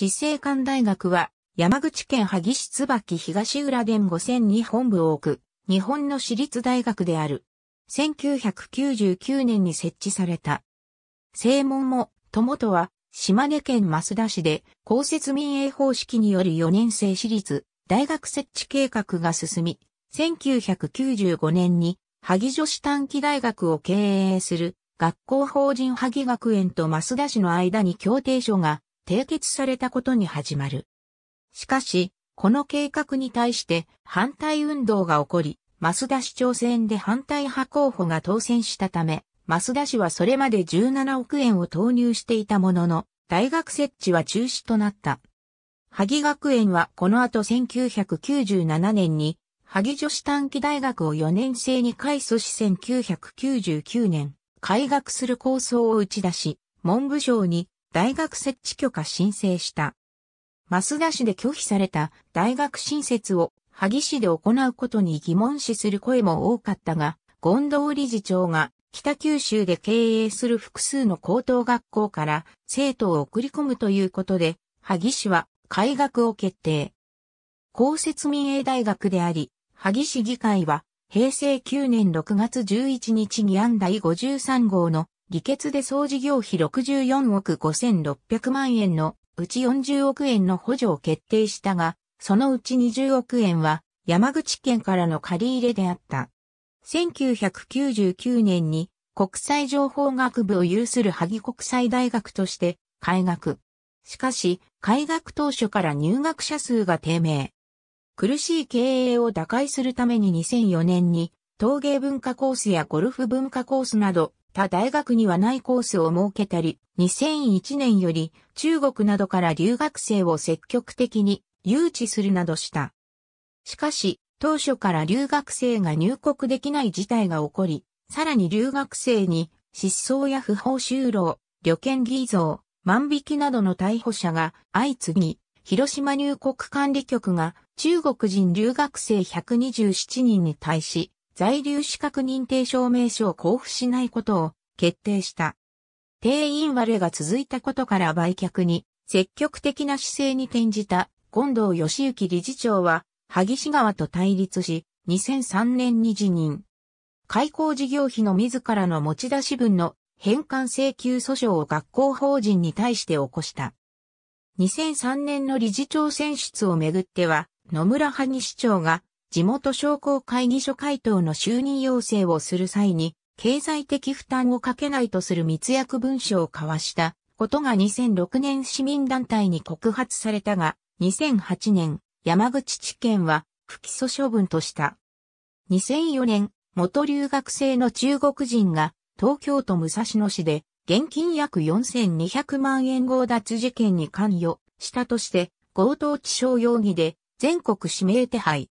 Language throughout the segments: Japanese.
市政館大学は、山口県萩市椿東浦電5000に本部を置く、日本の私立大学である。1999年に設置された。正門も、友とは、島根県益田市で、公設民営方式による4年生私立、大学設置計画が進み、1995年に、萩女子短期大学を経営する、学校法人萩学園と益田市の間に協定書が締結されたことに始まる。しかし、この計画に対して反対運動が起こり、増田市長選で反対派候補が当選したため、増田氏はそれまで17億円を投入していたものの、大学設置は中止となった。萩学園はこの後1997年に、萩女子短期大学を4年生に改組し1999年、開学する構想を打ち出し、文部省に大学設置許可申請した。増田市で拒否された大学新設を萩市で行うことに疑問視する声も多かったが、権藤理事長が北九州で経営する複数の高等学校から生徒を送り込むということで、萩市は改学を決定。公設民営大学であり、萩市議会は平成9年6月11日に案第53号の議決で総事業費64億5600万円のうち40億円の補助を決定したが、そのうち20億円は山口県からの借り入れであった。1999年に国際情報学部を有する萩国際大学として開学。しかし、開学当初から入学者数が低迷。苦しい経営を打開するために2004年に陶芸文化コースやゴルフ文化コースなど他大学にはないコースを設けたり、2001年より中国などから留学生を積極的に誘致するなどした。しかし、当初から留学生が入国できない事態が起こり、さらに留学生に失踪や不法就労、旅券偽造、万引きなどの逮捕者が相次ぎ、広島入国管理局が中国人留学生127人に対し、在留資格認定証明書を交付しないことを決定した。定員割れが続いたことから売却に積極的な姿勢に転じた権藤義行理事長は萩市川と対立し2003年に辞任。開校事業費の自らの持ち出し分の返還請求訴訟を学校法人に対して起こした。2003年の理事長選出をめぐっては野村萩市長が地元商工会議所会頭の就任要請をする際に、経済的負担をかけないとする密約文書を交わしたことが2006年市民団体に告発されたが、2008年、山口地検は不起訴処分とした。2004年、元留学生の中国人が東京都武蔵野市で現金約4200万円強奪事件に関与したとして強盗致傷容疑で全国指名手配。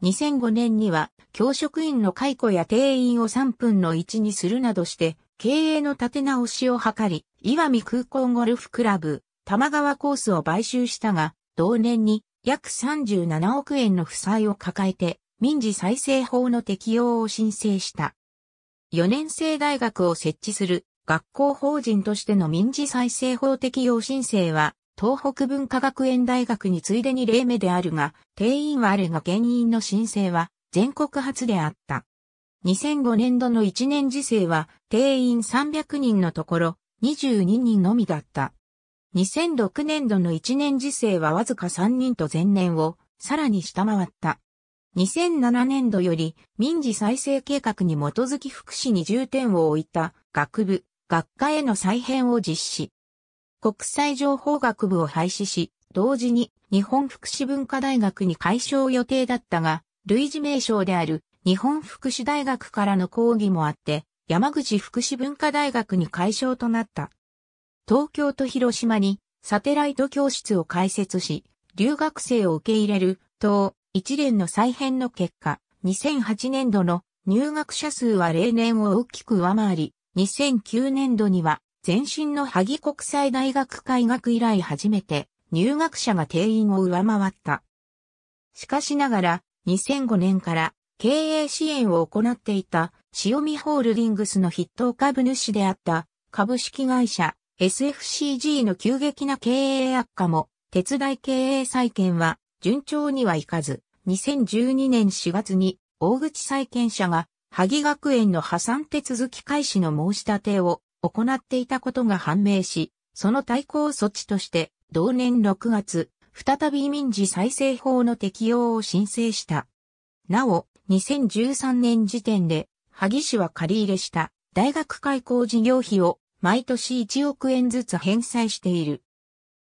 2005年には教職員の解雇や定員を3分の1にするなどして経営の立て直しを図り、岩見空港ゴルフクラブ、玉川コースを買収したが、同年に約37億円の負債を抱えて民事再生法の適用を申請した。4年生大学を設置する学校法人としての民事再生法適用申請は東北文化学園大学に次いで2例目であるが、定員はあるが原因の申請は全国初であった。2005年度の1年時制は定員300人のところ22人のみだった。2006年度の1年時制はわずか3人と前年をさらに下回った。2007年度より民事再生計画に基づき福祉に重点を置いた学部、学科への再編を実施。国際情報学部を廃止し、同時に日本福祉文化大学に改称予定だったが、類似名称である日本福祉大学からの抗議もあって、山口福祉文化大学に改称となった。東京と広島にサテライト教室を開設し、留学生を受け入れる、等、一連の再編の結果、2008年度の入学者数は例年を大きく上回り、2009年度には前身の萩国際大学開学以来初めて入学者が定員を上回った。しかしながら2005年から経営支援を行っていた塩見ホールディングスの筆頭株主であった株式会社 SFCG の急激な経営悪化も手伝い経営再建は順調にはいかず2012年4月に大口再建者が萩学園の破産手続き開始の申し立てを行っていたことが判明し、その対抗措置として、同年6月、再び民事再生法の適用を申請した。なお、2013年時点で、萩市は借り入れした大学開校事業費を毎年1億円ずつ返済している。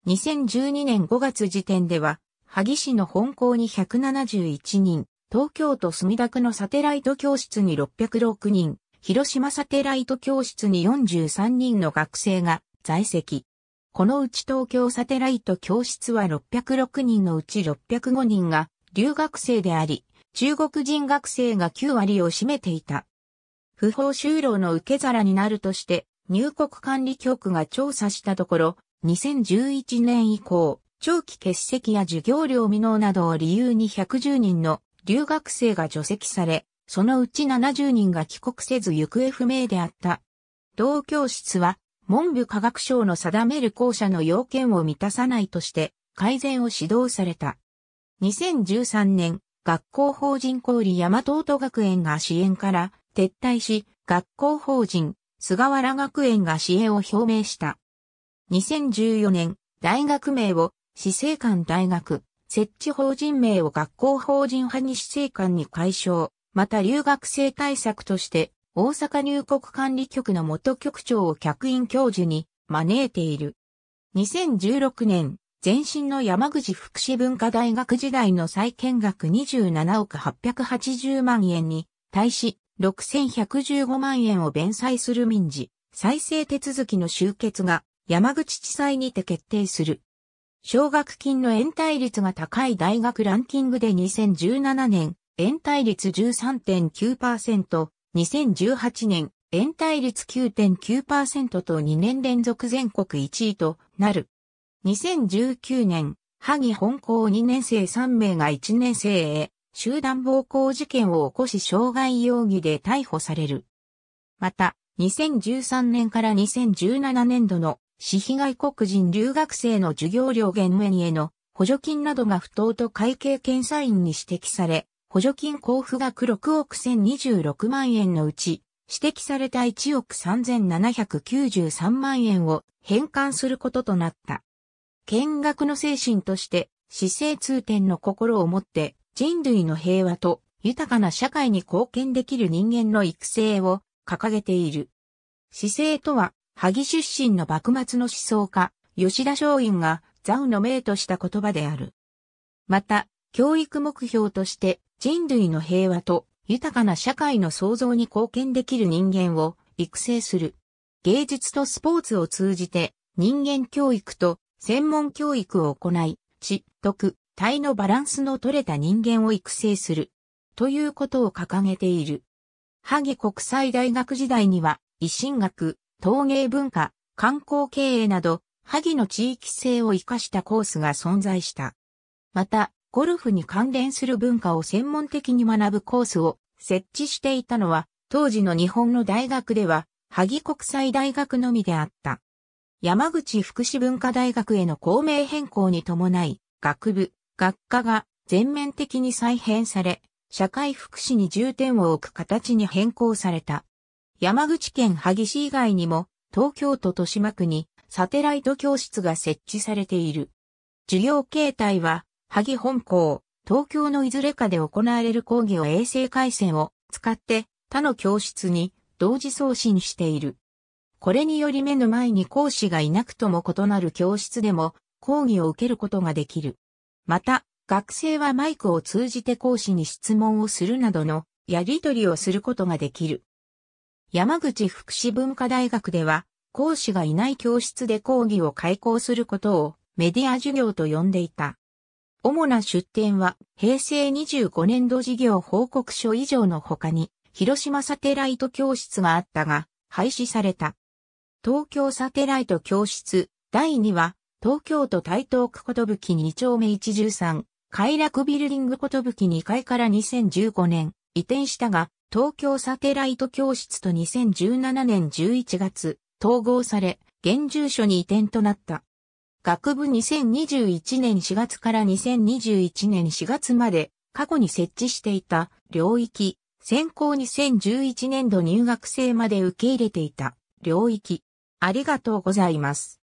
2012年5月時点では、萩市の本校に171人、東京都墨田区のサテライト教室に606人、広島サテライト教室に43人の学生が在籍。このうち東京サテライト教室は606人のうち605人が留学生であり、中国人学生が9割を占めていた。不法就労の受け皿になるとして入国管理局が調査したところ、2011年以降、長期欠席や授業料未納などを理由に110人の留学生が除籍され、そのうち70人が帰国せず行方不明であった。同教室は、文部科学省の定める校舎の要件を満たさないとして、改善を指導された。2013年、学校法人小売山東学園が支援から撤退し、学校法人菅原学園が支援を表明した。2014年、大学名を市政官大学、設置法人名を学校法人派に市政官に解消。また留学生対策として、大阪入国管理局の元局長を客員教授に招いている。2016年、前身の山口福祉文化大学時代の再建額27億880万円に、対し6115万円を弁済する民事、再生手続きの終結が山口地裁にて決定する。奨学金の延滞率が高い大学ランキングで2017年、延滞率13.9%、2018年、延滞率9.9%と2年連続全国1位となる。2019年、萩本校2年生3名が1年生へ、集団暴行事件を起こし傷害容疑で逮捕される。また、2013年から2017年度の私被害国人留学生の授業料減免への補助金などが不当と会計検査院に指摘され、補助金交付額6億1026万円のうち、指摘された1億3793万円を返還することとなった。見学の精神として、姿勢通天の心を持って人類の平和と豊かな社会に貢献できる人間の育成を掲げている。姿勢とは、萩出身の幕末の思想家、吉田松陰が、ザウの名とした言葉である。また、教育目標として、人類の平和と豊かな社会の創造に貢献できる人間を育成する。芸術とスポーツを通じて人間教育と専門教育を行い、知、徳、体のバランスの取れた人間を育成する。ということを掲げている。萩国際大学時代には、維新学、陶芸文化、観光経営など、萩の地域性を活かしたコースが存在した。また、ゴルフに関連する文化を専門的に学ぶコースを設置していたのは、当時の日本の大学では、萩国際大学のみであった。山口福祉文化大学への校名変更に伴い、学部、学科が全面的に再編され、社会福祉に重点を置く形に変更された。山口県萩市以外にも、東京都豊島区にサテライト教室が設置されている。授業形態は、萩本校、東京のいずれかで行われる講義を衛星回線を使って他の教室に同時送信している。これにより目の前に講師がいなくとも異なる教室でも講義を受けることができる。また、学生はマイクを通じて講師に質問をするなどのやりとりをすることができる。山口福祉文化大学では、講師がいない教室で講義を開講することをメディア授業と呼んでいた。主な出展は、平成25年度事業報告書以上の他に、広島サテライト教室があったが、廃止された。東京サテライト教室、第2は東京都台東区ことぶき2丁目113、快楽ビルディングことぶき2階から2015年、移転したが、東京サテライト教室と2017年11月、統合され、現住所に移転となった。学部2021年4月から2021年4月まで過去に設置していた領域、専攻2011年度入学生まで受け入れていた領域。ありがとうございます。